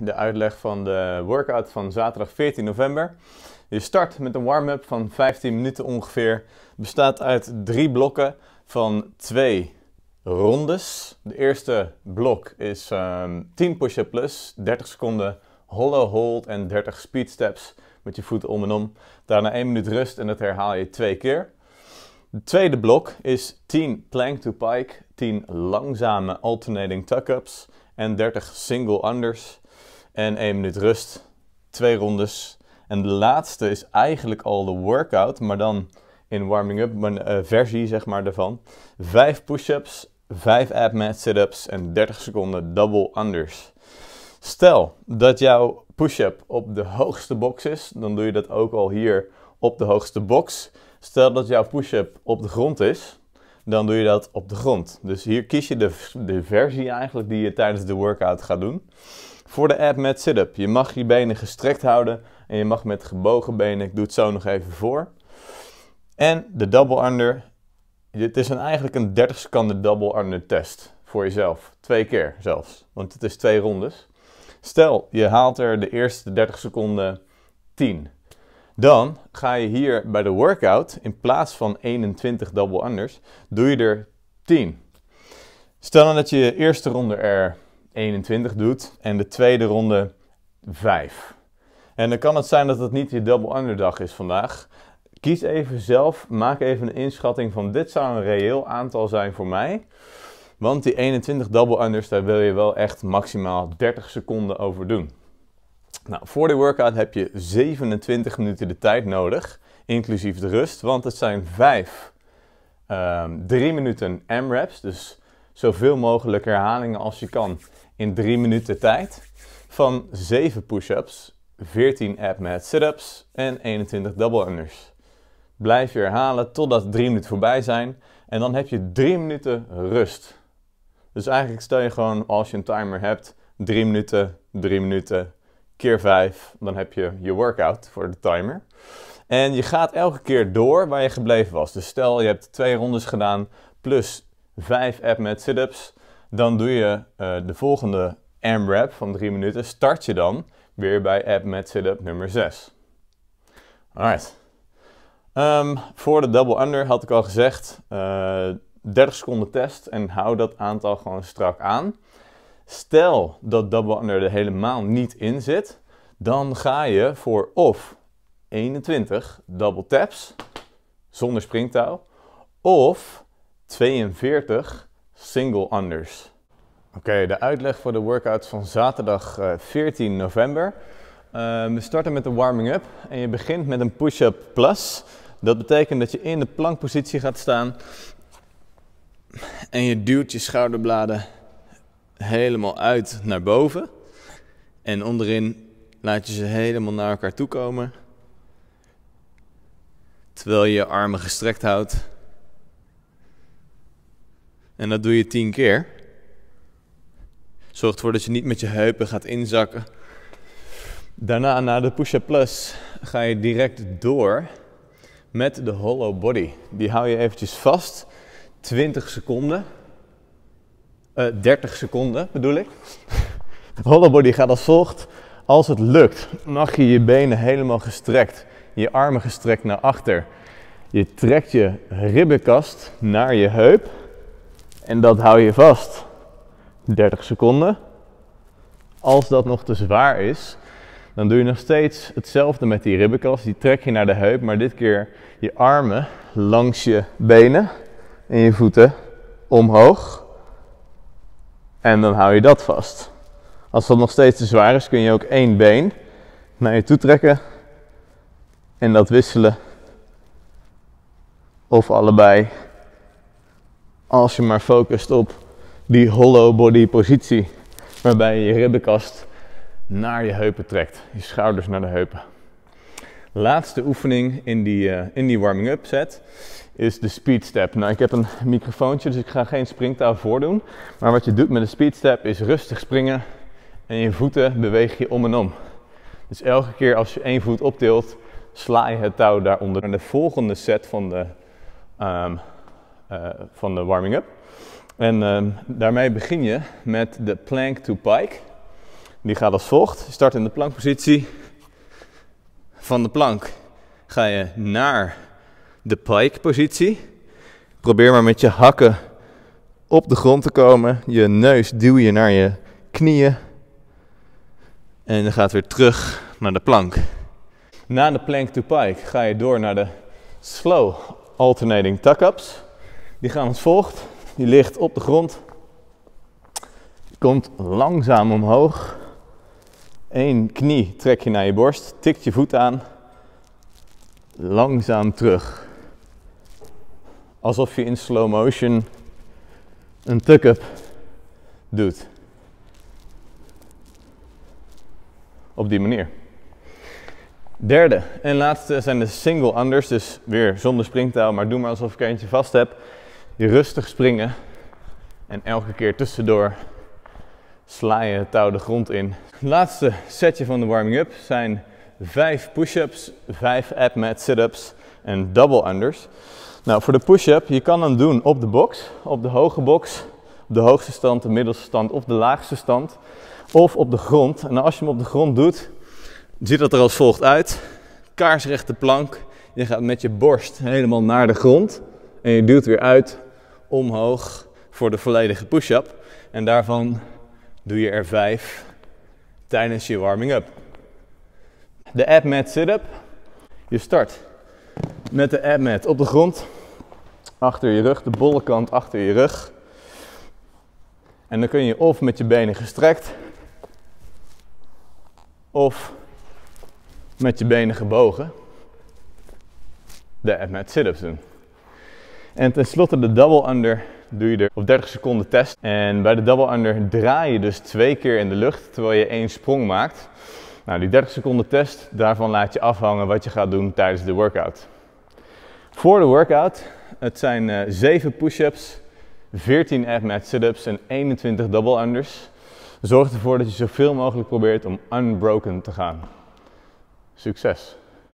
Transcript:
de uitleg van de workout van zaterdag 14 november. Je start met een warm-up van 15 minuten ongeveer. Bestaat uit drie blokken van twee rondes. De eerste blok is 10 ehm, push-up plus, 30 seconden hollow hold en 30 speed steps met je voeten om en om. Daarna 1 minuut rust en dat herhaal je twee keer. Het tweede blok is 10 plank to pike, 10 langzame alternating tuck-ups en 30 single unders en 1 minuut rust. Twee rondes. En de laatste is eigenlijk al de workout, maar dan in warming-up een eh, versie zeg maar daarvan. Vijf push-ups, vijf ab-mat sit-ups en 30 seconden double unders. Stel dat jouw push-up op de hoogste box is, dan doe je dat ook al hier op de hoogste box. Stel dat jouw push-up op de grond is, dan doe je dat op de grond. Dus hier kies je de, de versie eigenlijk die je tijdens de workout gaat doen. Voor de app met sit-up. Je mag je benen gestrekt houden en je mag met gebogen benen. Ik doe het zo nog even voor. En de double under. Dit is een, eigenlijk een 30 seconden double under test voor jezelf. Twee keer zelfs, want het is twee rondes. Stel, je haalt er de eerste 30 seconden 10. Dan ga je hier bij de workout, in plaats van 21 double unders, doe je er 10. Stel nou dat je eerste ronde er 21 doet en de tweede ronde 5. En dan kan het zijn dat het niet je double dag is vandaag. Kies even zelf, maak even een inschatting van dit zou een reëel aantal zijn voor mij. Want die 21 double unders, daar wil je wel echt maximaal 30 seconden over doen. Nou, voor de workout heb je 27 minuten de tijd nodig, inclusief de rust. Want het zijn 5 3 ehm, minuten M-reps, dus zoveel mogelijk herhalingen als je kan in 3 minuten tijd van 7 push-ups, 14 ab sit-ups en 21 double unders. Blijf je herhalen totdat 3 minuten voorbij zijn en dan heb je 3 minuten rust. Dus eigenlijk stel je gewoon als je een timer hebt 3 minuten, 3 minuten keer 5, dan heb je je workout voor de timer. En je gaat elke keer door waar je gebleven was. Dus stel je hebt 2 rondes gedaan plus 5 ab mat sit-ups dan doe je eh, de volgende AMRAP van 3 minuten. Start je dan weer bij app met sit-up nummer 6. Alright. Um, voor de double under had ik al gezegd, uh, eh, 30 seconden test en hou dat aantal gewoon strak aan. Stel dat double under er helemaal niet in zit, dan ga je voor of 21 double taps zonder springtouw of 42 single unders. Oké, de uitleg voor de workout van zaterdag 14 eh, november. Ehm, we starten met de warming-up en je begint met een push-up plus. Dat betekent dat je in de plankpositie gaat staan en je duwt je schouderbladen helemaal uit naar boven. En onderin laat je ze helemaal naar elkaar toe komen. Terwijl je je armen gestrekt houdt en dat doe je tien keer. Zorg ervoor dat je niet met je heupen gaat inzakken. Daarna, na de push-up plus, ga je direct door met de hollow body. Die hou je eventjes vast. 20 seconden. Uh, eh, 30 seconden bedoel ik. hollow body gaat als volgt. Als het lukt, mag je je benen helemaal gestrekt. Je armen gestrekt naar achter. Je trekt je ribbenkast naar je heup. En dat hou je vast 30 seconden. Als dat nog te zwaar is, dan doe je nog steeds hetzelfde met die ribbenkast. Die trek je naar de heup, maar dit keer je armen langs je benen en je voeten omhoog. En dan hou je dat vast. Als dat nog steeds te zwaar is, kun je ook één been naar je toe trekken en dat wisselen. Of allebei als je maar focust op die hollow body positie, waarbij je je ribbenkast naar je heupen trekt, je schouders naar de heupen. Laatste oefening in die, eh, in die warming-up set is de speed step. Nou, ik heb een microfoontje, dus ik ga geen springtaal voordoen. Maar wat je doet met de speed step is rustig springen en je voeten beweeg je om en om. Dus elke keer als je één voet optilt, sla je het touw daaronder. En de volgende set van de ehm, eh, van de warming-up. En ehm, daarmee begin je met de plank to pike. Die gaat als volgt. Je start in de plankpositie. Van de plank ga je naar de pike positie. Probeer maar met je hakken op de grond te komen. Je neus duw je naar je knieën. En dan gaat weer terug naar de plank. Na de plank to pike ga je door naar de slow alternating tuck-ups die gaan als volgt. Die ligt op de grond. Komt langzaam omhoog. Eén knie trek je naar je borst. Tikt je voet aan. Langzaam terug. Alsof je in slow motion een tuck-up doet. Op die manier. Derde en laatste zijn de single unders. Dus weer zonder springtaal, maar doe maar alsof ik er eentje vast heb rustig springen. En elke keer tussendoor sla je het touw de grond in. laatste setje van de warming-up zijn 5 push-ups, 5 ab-mat sit-ups en double unders. Nou, voor de push-up, je kan hem doen op de box, op de hoge box, op de hoogste stand, de middelste stand of de laagste stand. Of op de grond. En als je hem op de grond doet, ziet dat er als volgt uit. Kaarsrechte plank. Je gaat met je borst helemaal naar de grond. En je duwt weer uit omhoog voor de volledige push-up. En daarvan doe je er vijf tijdens je warming-up. De ab-mat sit-up. Je start met de ab-mat op de grond. Achter je rug, de bolle kant achter je rug. En dan kun je of met je benen gestrekt of met je benen gebogen de ab-mat sit-ups doen. En tenslotte de double under doe je er op 30 seconden test. En bij de double under draai je dus twee keer in de lucht terwijl je één sprong maakt. Nou, die 30 seconden test, daarvan laat je afhangen wat je gaat doen tijdens de workout. Voor de workout, het zijn uh, eh, 7 push-ups, 14 F-mat sit-ups en 21 double unders. Zorg ervoor dat je zoveel mogelijk probeert om unbroken te gaan. Succes!